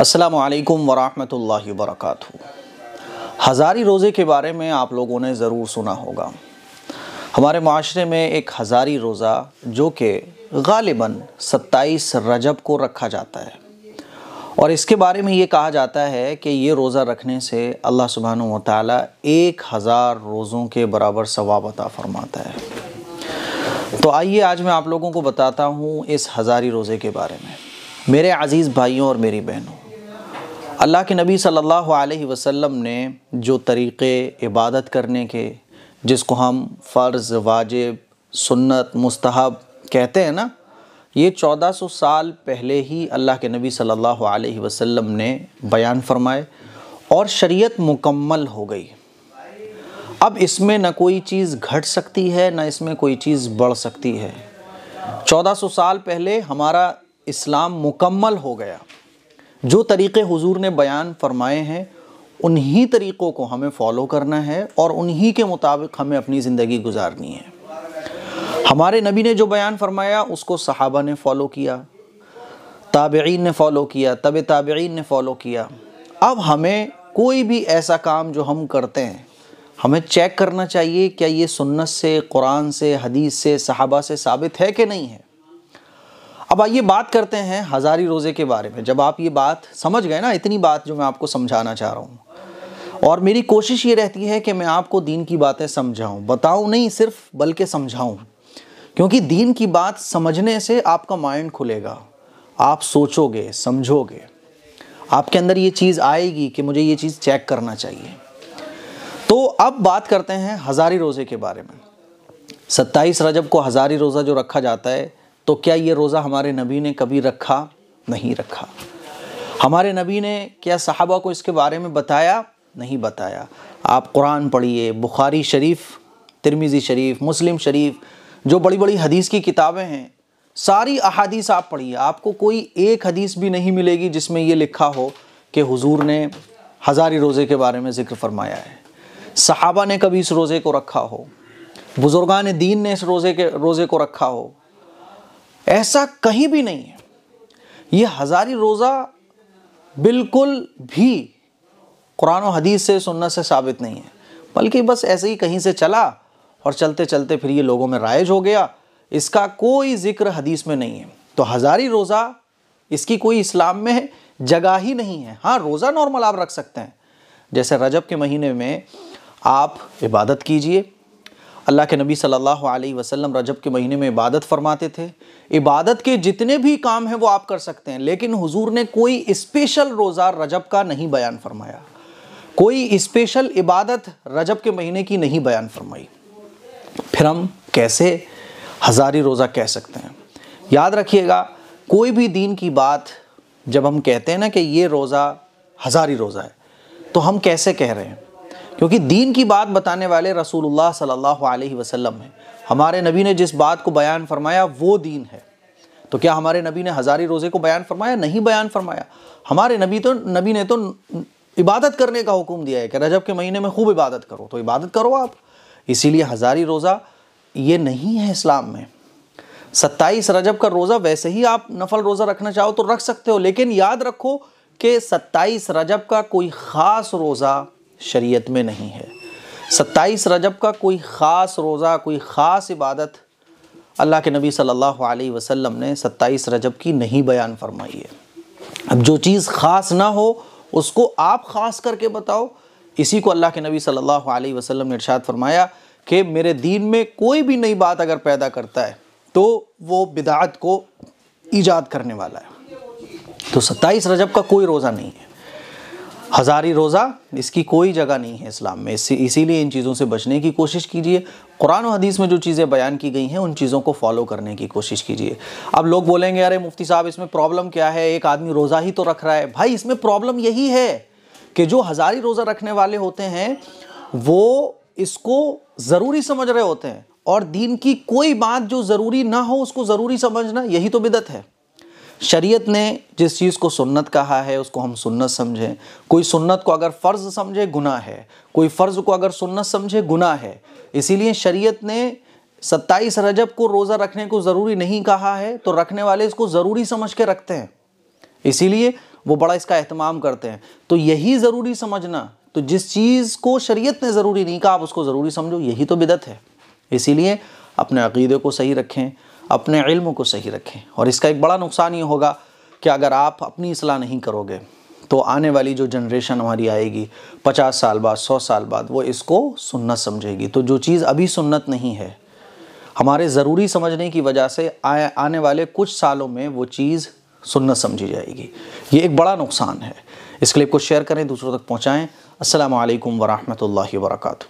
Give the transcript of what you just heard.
असलकम वरहमल वर्क हज़ारी रोज़े के बारे में आप लोगों ने ज़रूर सुना होगा हमारे माशरे में एक हज़ारी रोज़ा जो कि गालिबा सत्ताईस रजब को रखा जाता है और इसके बारे में ये कहा जाता है कि ये रोज़ा रखने से अल्लाह सुबहान ताली एक हज़ार रोज़ों के बराबर सवाब अता फ़रमाता है तो आइए आज मैं आप लोगों को बताता हूँ इस हज़ारी रोज़े के बारे में मेरे अज़ीज़ भाइयों और मेरी बहनों अल्लाह के नबी सल्लल्लाहु अलैहि वसल्लम ने जो तरीक़े इबादत करने के जिसको हम फ़र्ज़ वाजिब सुन्नत मुस्तहब कहते हैं ना ये 1400 साल पहले ही अल्लाह के नबी सल्लल्लाहु अलैहि वसल्लम ने बयान फरमाए और शरीयत मुकम्मल हो गई अब इसमें ना कोई चीज़ घट सकती है ना इसमें कोई चीज़ बढ़ सकती है 1400 साल पहले हमारा इस्लाम मुकम्मल हो गया जो तरीक़े हुजूर ने बयान फरमाए हैं उन्हीं तरीक़ों को हमें फॉलो करना है और उन्हीं के मुताबिक हमें अपनी ज़िंदगी गुजारनी है हमारे नबी ने जो बयान फरमाया उसको सहाबा ने फ़ॉलो किया ताबेन ने फ़ॉलो किया तब ताबेन ने फ़ॉलो किया अब हमें कोई भी ऐसा काम जो हम करते हैं हमें चेक करना चाहिए क्या ये सुन्नत से कुरान से हदीस से सहाबा से साबित है कि नहीं है अब आइए बात करते हैं हज़ारी रोज़े के बारे में जब आप ये बात समझ गए ना इतनी बात जो मैं आपको समझाना चाह रहा हूँ और मेरी कोशिश ये रहती है कि मैं आपको दीन की बातें समझाऊँ बताऊँ नहीं सिर्फ बल्कि समझाऊँ क्योंकि दीन की बात समझने से आपका माइंड खुलेगा आप सोचोगे समझोगे आपके अंदर ये चीज़ आएगी कि मुझे ये चीज़ चेक करना चाहिए तो अब बात करते हैं हज़ारी रोज़े के बारे में सत्ताईस रजब को हज़ारी रोज़ा जो रखा जाता है तो क्या ये रोज़ा हमारे नबी ने कभी रखा नहीं रखा हमारे नबी ने क्या साहबा को इसके बारे में बताया नहीं बताया आप कुरान पढ़िए बुखारी शरीफ तिरमिज़ी शरीफ मुस्लिम शरीफ जो बड़ी बड़ी हदीस की किताबें हैं सारी अहादीस आप पढ़िए आपको कोई एक हदीस भी नहीं मिलेगी जिसमें ये लिखा हो कि हुजूर ने हज़ारी रोज़े के बारे में ज़िक्र फरमाया है सहाबा ने कभी इस रोज़े को रखा हो बुज़ुर्गान दीन ने इस रोज़े के रोज़े को रखा हो ऐसा कहीं भी नहीं है ये हज़ारी रोज़ा बिल्कुल भी कुरान और हदीस से सुन्नत से साबित नहीं है बल्कि बस ऐसे ही कहीं से चला और चलते चलते फिर ये लोगों में राइज हो गया इसका कोई ज़िक्र हदीस में नहीं है तो हज़ारी रोज़ा इसकी कोई इस्लाम में जगह ही नहीं है हाँ रोज़ा नॉर्मल आप रख सकते हैं जैसे रजब के महीने में आप इबादत कीजिए अल्लाह के नबी सल्लल्लाहु अलैहि वसल्लम रजब के महीने में इबादत फरमाते थे इबादत के जितने भी काम हैं वो आप कर सकते हैं लेकिन हुजूर ने कोई स्पेशल रोज़ा रजब का नहीं बयान फरमाया कोई स्पेशल इबादत रजब के महीने की नहीं बयान फरमाई फिर हम कैसे हज़ारी रोज़ा कह सकते हैं याद रखिएगा कोई भी दीन की बात जब हम कहते हैं ना कि ये रोज़ा हज़ारी रोज़ा है तो हम कैसे कह रहे हैं क्योंकि दीन की बात बताने वाले रसूलुल्लाह सल्लल्लाहु अलैहि वसल्लम हैं हमारे नबी ने जिस बात को बयान फरमाया वो दीन है तो क्या हमारे नबी ने हज़ारी रोज़े को बयान फरमाया नहीं बयान फरमाया हमारे नबी तो नबी ने तो इबादत करने का हुक्म दिया है कि रजब के महीने में खूब इबादत करो तो इबादत करो आप इसीलिए हज़ारी रोज़ा ये नहीं है इस्लाम में सत्ताईस रजब का रोज़ा वैसे ही आप नफल रोज़ा रखना चाहो तो रख सकते हो लेकिन याद रखो कि सत्ताईस रजब का कोई ख़ास रोज़ा शरीयत में नहीं है सत्ताईस रजब का कोई ख़ास रोज़ा कोई ख़ास इबादत अल्लाह के नबी सल्लल्लाहु अलैहि वसल्लम ने सत्ताईस रजब की नहीं बयान फरमाई है अब जो चीज़ ख़ास ना हो उसको आप ख़ास करके बताओ इसी को अल्लाह के नबी सल्लल्लाहु अलैहि वसल्लम ने इरशाद फरमाया कि मेरे दीन में कोई भी नई बात अगर पैदा करता है तो वो बिदात को ईजाद करने वाला है तो सत्ताईस रजब का कोई रोज़ा नहीं है हज़ारी रोज़ा इसकी कोई जगह नहीं है इस्लाम में इसी इसीलिए इन चीज़ों से बचने की कोशिश कीजिए कुरान और हदीस में जो चीज़ें बयान की गई हैं उन चीज़ों को फॉलो करने की कोशिश कीजिए अब लोग बोलेंगे अरे मुफ्ती साहब इसमें प्रॉब्लम क्या है एक आदमी रोज़ा ही तो रख रहा है भाई इसमें प्रॉब्लम यही है कि जो हज़ारी रोज़ा रखने वाले होते हैं वो इसको ज़रूरी समझ रहे होते हैं और दीन की कोई बात जो ज़रूरी ना हो उसको ज़रूरी समझना यही तो बिदत है शरीयत ने जिस चीज़ को सुन्नत कहा है उसको हम सुन्नत समझें कोई सुन्नत को अगर फ़र्ज़ समझे गुना है कोई फ़र्ज़ को अगर सुन्नत समझे गुना है इसीलिए शरीयत ने सत्ताईस रजब को रोज़ा रखने को ज़रूरी नहीं कहा है तो रखने वाले इसको ज़रूरी समझ के रखते हैं इसीलिए वो बड़ा इसका अहतमाम करते हैं तो यही ज़रूरी समझना तो जिस चीज़ को शरीयत ने ज़रूरी नहीं कहा आप उसको ज़रूरी समझो यही तो बिदत है इसीलिए अपने अकीदे को सही रखें अपने इल्म को सही रखें और इसका एक बड़ा नुकसान ये होगा कि अगर आप अपनी असलाह नहीं करोगे तो आने वाली जो जनरेशन हमारी आएगी पचास साल बाद सौ साल बाद वो इसको सुन्नत समझेगी तो जो चीज़ अभी सुन्नत नहीं है हमारे ज़रूरी समझने की वजह से आ, आने वाले कुछ सालों में वो चीज़ सुन्नत समझी जाएगी ये एक बड़ा नुकसान है इस क्लिप को शेयर करें दूसरों तक पहुँचाएँ असल वरहमल वर्का